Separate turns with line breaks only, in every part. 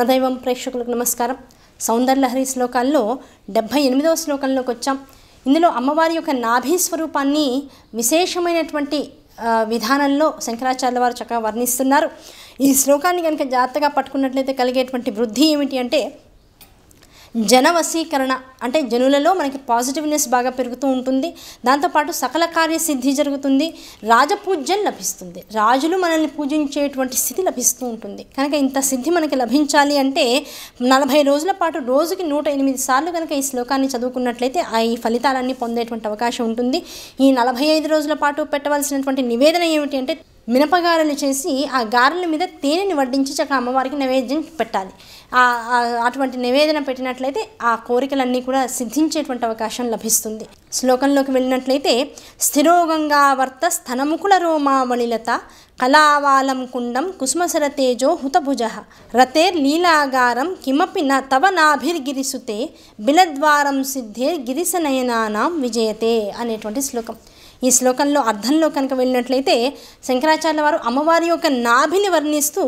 మనదైవం ప్రేక్షకులకు నమస్కారం సౌందర్యలహరి శ్లోకాల్లో డెబ్భై ఎనిమిదవ శ్లోకంలోకి వచ్చాం ఇందులో అమ్మవారి యొక్క నాభీ స్వరూపాన్ని విశేషమైనటువంటి విధానంలో శంకరాచార్య వారు చక్కగా వర్ణిస్తున్నారు ఈ శ్లోకాన్ని కనుక జాగ్రత్తగా పట్టుకున్నట్లయితే కలిగేటువంటి వృద్ధి ఏమిటి అంటే జనవశీకరణ అంటే జనులలో మనకి పాజిటివ్నెస్ బాగా పెరుగుతూ ఉంటుంది దాంతోపాటు సకల కార్యసిద్ధి జరుగుతుంది రాజపూజ్యం లభిస్తుంది రాజులు మనల్ని పూజించేటువంటి స్థితి లభిస్తూ ఉంటుంది కనుక ఇంత సిద్ధి మనకి లభించాలి అంటే నలభై రోజుల పాటు రోజుకి నూట ఎనిమిది సార్లు కనుక ఈ శ్లోకాన్ని చదువుకున్నట్లయితే ఆ ఈ ఫలితాలన్నీ పొందేటువంటి అవకాశం ఉంటుంది ఈ నలభై ఐదు రోజుల పాటు పెట్టవలసినటువంటి నివేదన ఏమిటి అంటే మినపగారలు చేసి ఆ గారెల మీద తేనెని వడ్డించి చక్క అమ్మవారికి నైవేద్యం పెట్టాలి అటువంటి నివేదన పెట్టినట్లయితే ఆ కోరికలన్నీ కూడా సిద్ధించేటువంటి అవకాశం లభిస్తుంది శ్లోకంలోకి వెళ్ళినట్లయితే స్థిరోగంగా వర్త స్థనముఖుల రోమావళిలత కళావాలం కుండం కుసుమసర తేజో హుతభుజ లీలాగారం కిమపి న తవ నాభిర్గిరిసుతే బిలద్వారం సిద్ధేర్ గిరిశనయనానాం విజయతే అనేటువంటి శ్లోకం ఈ శ్లోకంలో అర్థంలో కనుక వెళ్ళినట్లయితే శంకరాచార్య వారు అమ్మవారి యొక్క నాభిని వర్ణిస్తూ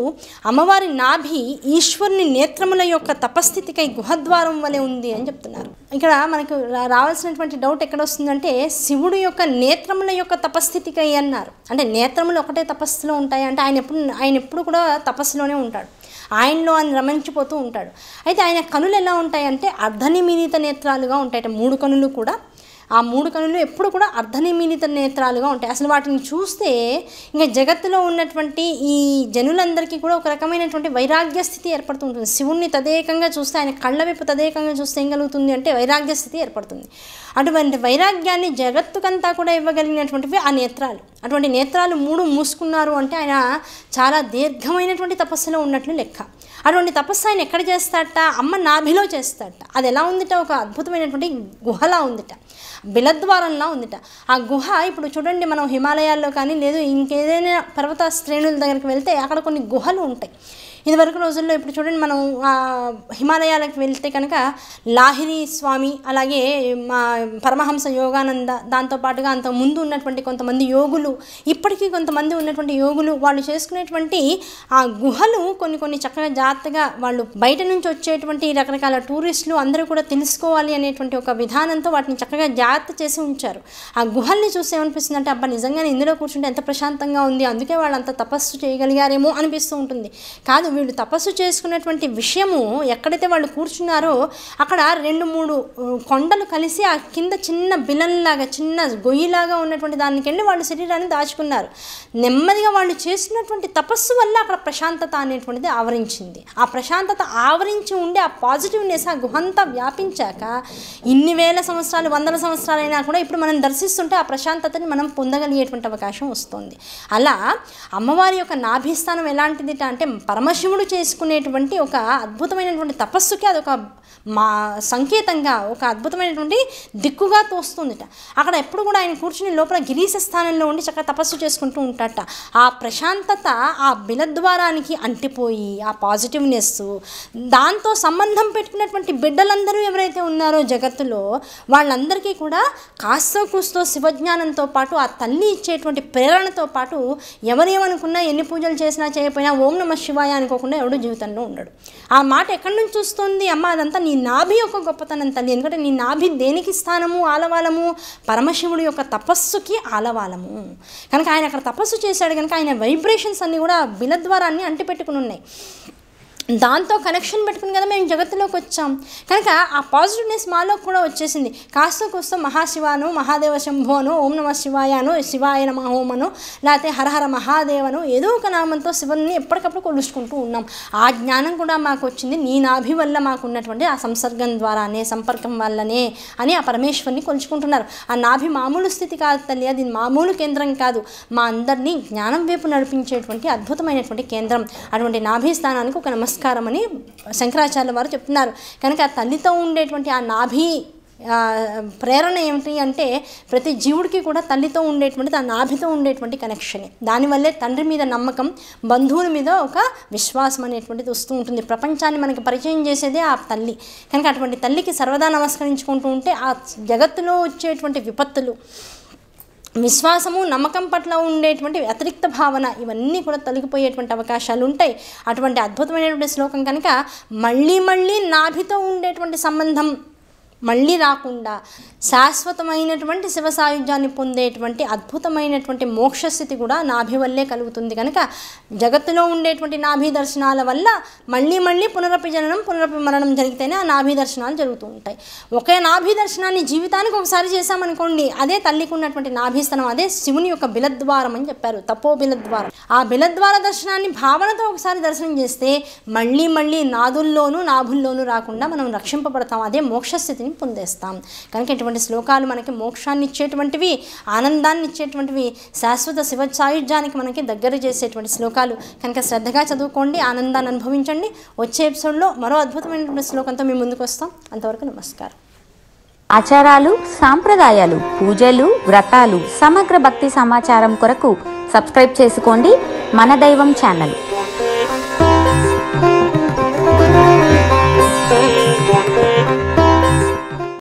అమ్మవారి నాభి ఈశ్వరుని నేత్రముల యొక్క తపస్థితికై గుహద్వారం వలె ఉంది అని చెప్తున్నారు ఇక్కడ మనకు రావాల్సినటువంటి డౌట్ ఎక్కడ వస్తుందంటే శివుడు యొక్క నేత్రముల యొక్క తపస్థితికై అన్నారు అంటే నేత్రములు ఒకటే తపస్సులో ఉంటాయి అంటే ఆయన ఎప్పుడు ఆయన ఎప్పుడు కూడా తపస్సులోనే ఉంటాడు ఆయనలో ఆయన రమించిపోతూ ఉంటాడు అయితే ఆయన కనులు ఎలా ఉంటాయంటే అర్ధనిమిలిత నేత్రాలుగా ఉంటాయట మూడు కనులు కూడా ఆ మూడు కనులు ఎప్పుడు కూడా అర్ధనిమిలిత నేత్రాలుగా ఉంటాయి అసలు వాటిని చూస్తే ఇంకా జగత్తులో ఉన్నటువంటి ఈ జనులందరికీ కూడా ఒక రకమైనటువంటి వైరాగ్య స్థితి ఏర్పడుతూ ఉంటుంది శివుణ్ణి తదేకంగా చూస్తే ఆయన కళ్ళ వైపు తదేకంగా చూస్తే ఏం కలుగుతుంది అంటే వైరాగ్య స్థితి ఏర్పడుతుంది అటువంటి వైరాగ్యాన్ని జగత్తుకంతా కూడా ఇవ్వగలిగినటువంటివి ఆ నేత్రాలు అటువంటి నేత్రాలు మూడు మూసుకున్నారు అంటే ఆయన చాలా దీర్ఘమైనటువంటి తపస్సులో ఉన్నట్లు లెక్క అటువంటి తపస్సు ఆయన ఎక్కడ చేస్తాడట అమ్మ నాభిలో చేస్తాడట అది ఎలా ఉందిట ఒక అద్భుతమైనటువంటి గుహలా ఉందిట బిలద్వారంలా ఉందిట ఆ గుహ ఇప్పుడు చూడండి మనం హిమాలయాల్లో కానీ లేదు ఇంకేదైనా పర్వత శ్రేణుల దగ్గరికి వెళ్తే అక్కడ కొన్ని గుహలు ఉంటాయి ఇదివరకు రోజుల్లో ఇప్పుడు చూడండి మనం హిమాలయాలకు వెళ్తే కనుక లాహిరి స్వామి అలాగే మా పరమహంస యోగానంద దాంతోపాటుగా అంత ముందు ఉన్నటువంటి కొంతమంది యోగులు ఇప్పటికీ కొంతమంది ఉన్నటువంటి యోగులు వాళ్ళు చేసుకునేటువంటి ఆ గుహలు కొన్ని కొన్ని చక్కగా జాగ్రత్తగా వాళ్ళు బయట నుంచి వచ్చేటువంటి రకరకాల టూరిస్టులు అందరూ కూడా తెలుసుకోవాలి అనేటువంటి ఒక విధానంతో వాటిని చక్కగా జాగ్రత్త చేసి ఉంచారు ఆ గుహల్ని చూస్తే ఏమనిపిస్తుంది అంటే అబ్బా నిజంగానే ఇందులో కూర్చుంటే ఎంత ప్రశాంతంగా ఉంది అందుకే వాళ్ళు అంత తపస్సు చేయగలిగారేమో అనిపిస్తూ ఉంటుంది కాదు వీళ్ళు తపస్సు చేసుకున్నటువంటి విషయము ఎక్కడైతే వాళ్ళు కూర్చున్నారో అక్కడ రెండు మూడు కొండలు కలిసి ఆ కింద చిన్న బిలంలాగా చిన్న గొయ్యిలాగా ఉన్నటువంటి దానికి వెళ్ళి వాళ్ళు శరీరాన్ని దాచుకున్నారు నెమ్మదిగా వాళ్ళు చేస్తున్నటువంటి తపస్సు వల్ల అక్కడ ప్రశాంతత అనేటువంటిది ఆవరించింది ఆ ప్రశాంతత ఆవరించి ఉండే ఆ పాజిటివ్నెస్ ఆ గుహంతా వ్యాపించాక ఇన్ని వేల సంవత్సరాలు వందల సంవత్సరాలైనా కూడా ఇప్పుడు మనం దర్శిస్తుంటే ఆ ప్రశాంతతని మనం పొందగలిగేటువంటి అవకాశం వస్తుంది అలా అమ్మవారి యొక్క నాభిస్థానం ఎలాంటిది అంటే పరమశివ శివుడు చేసుకునేటువంటి ఒక అద్భుతమైనటువంటి తపస్సుకి అదొక మా సంకేతంగా ఒక అద్భుతమైనటువంటి దిక్కుగా తోస్తుందిట అక్కడ ఎప్పుడు కూడా ఆయన కూర్చుని లోపల గిరీశ స్థానంలో ఉండి చక్కగా తపస్సు చేసుకుంటూ ఉంటాట ఆ ప్రశాంతత ఆ బిలద్వారానికి అంటిపోయి ఆ పాజిటివ్నెస్ దాంతో సంబంధం పెట్టుకున్నటువంటి బిడ్డలందరూ ఎవరైతే ఉన్నారో జగత్తులో వాళ్ళందరికీ కూడా కాస్తో కూస్తో శివజ్ఞానంతో పాటు ఆ తల్లి ఇచ్చేటువంటి ప్రేరణతో పాటు ఎవరేమనుకున్నా ఎన్ని పూజలు చేసినా చేయకపోయినా ఓం నమ శివాయ అని అనుకోకుండా ఎవడు జీవితంలో ఉండడు ఆ మాట ఎక్కడి నుంచి వస్తుంది అమ్మ అదంతా నీ నాభి యొక్క గొప్పతనం తల్లి ఎందుకంటే నీ నాభి దేనికి స్థానము ఆలవాలము పరమశివుడి యొక్క తపస్సుకి ఆలవాలము కనుక ఆయన అక్కడ తపస్సు చేశాడు కనుక ఆయన వైబ్రేషన్స్ అన్నీ కూడా బిలద్వారాన్ని అంటిపెట్టుకుని ఉన్నాయి దాంతో కనెక్షన్ పెట్టుకుని కదా మేము జగత్తులోకి వచ్చాం కనుక ఆ పాజిటివ్నెస్ మాలో కూడా వచ్చేసింది కాస్త కూస్త మహాశివాను మహాదేవ శంభోను ఓం నమ శివాయను శివాయన మహోమను లేకపోతే హరహర మహాదేవను ఏదో ఒక నామంతో శివుని ఎప్పటికప్పుడు కొలుచుకుంటూ ఉన్నాం ఆ జ్ఞానం కూడా మాకు వచ్చింది నీ నాభి వల్ల మాకు ఉన్నటువంటి ఆ సంసర్గం ద్వారానే సంపర్కం వల్లనే అని ఆ పరమేశ్వరిని కొలుచుకుంటున్నారు ఆ నాభి మామూలు స్థితి కాదు తల్లి అది మామూలు కేంద్రం కాదు మా అందరినీ జ్ఞానం వైపు నడిపించేటువంటి అద్భుతమైనటువంటి కేంద్రం అటువంటి నాభి స్థానానికి ఒక నమస్కారం సంస్కారం అని శంకరాచార్య వారు చెప్తున్నారు కనుక తల్లితో ఉండేటువంటి ఆ నాభి ప్రేరణ ఏమిటి అంటే ప్రతి జీవుడికి కూడా తల్లితో ఉండేటువంటి తన నాభితో ఉండేటువంటి కనెక్షన్ దానివల్లే తండ్రి మీద నమ్మకం బంధువుల మీద ఒక విశ్వాసం అనేటువంటిది వస్తూ ఉంటుంది ప్రపంచాన్ని మనకి పరిచయం చేసేదే ఆ తల్లి కనుక అటువంటి తల్లికి సర్వదా నమస్కరించుకుంటూ ఉంటే ఆ జగత్తులో వచ్చేటువంటి విపత్తులు విశ్వాసము నమ్మకం పట్ల ఉండేటువంటి వ్యతిరిక్త భావన ఇవన్నీ కూడా తొలగిపోయేటువంటి అవకాశాలు ఉంటాయి అటువంటి అద్భుతమైనటువంటి శ్లోకం కనుక మళ్ళీ మళ్ళీ నాభితో ఉండేటువంటి సంబంధం మళ్ళీ రాకుండా శాశ్వతమైనటువంటి శివ సాయుధ్యాన్ని పొందేటువంటి అద్భుతమైనటువంటి మోక్షస్థితి కూడా నాభి వల్లే కలుగుతుంది కనుక జగత్తులో ఉండేటువంటి నాభి దర్శనాల వల్ల మళ్ళీ మళ్ళీ పునరపి మరణం జరిగితేనే ఆ నాభి దర్శనాలు జరుగుతూ ఉంటాయి ఒకే నాభి దర్శనాన్ని జీవితానికి ఒకసారి చేశామనుకోండి అదే తల్లికి ఉన్నటువంటి నాభిస్థనం అదే శివుని యొక్క బిలద్వారం అని చెప్పారు తపో బిలద్వారం ఆ బిలద్వార దర్శనాన్ని భావనతో ఒకసారి దర్శనం చేస్తే మళ్ళీ మళ్ళీ నాదుల్లోనూ నాభుల్లోనూ రాకుండా మనం రక్షింపబడతాం అదే మోక్షస్థితిని పొందేస్తాం కనుక ఇటువంటి ఇటువంటి శ్లోకాలు మనకి మోక్షాన్ని ఇచ్చేటువంటివి ఆనందాన్ని ఇచ్చేటువంటివి శాశ్వత శివ సాయుధ్యానికి మనకి దగ్గర చేసేటువంటి శ్లోకాలు కనుక శ్రద్ధగా చదువుకోండి ఆనందాన్ని అనుభవించండి వచ్చే ఎపిసోడ్లో మరో అద్భుతమైనటువంటి శ్లోకంతో మేము ముందుకు వస్తాం అంతవరకు నమస్కారం ఆచారాలు సాంప్రదాయాలు పూజలు వ్రతాలు సమగ్ర భక్తి సమాచారం కొరకు సబ్స్క్రైబ్ చేసుకోండి మన దైవం ఛానల్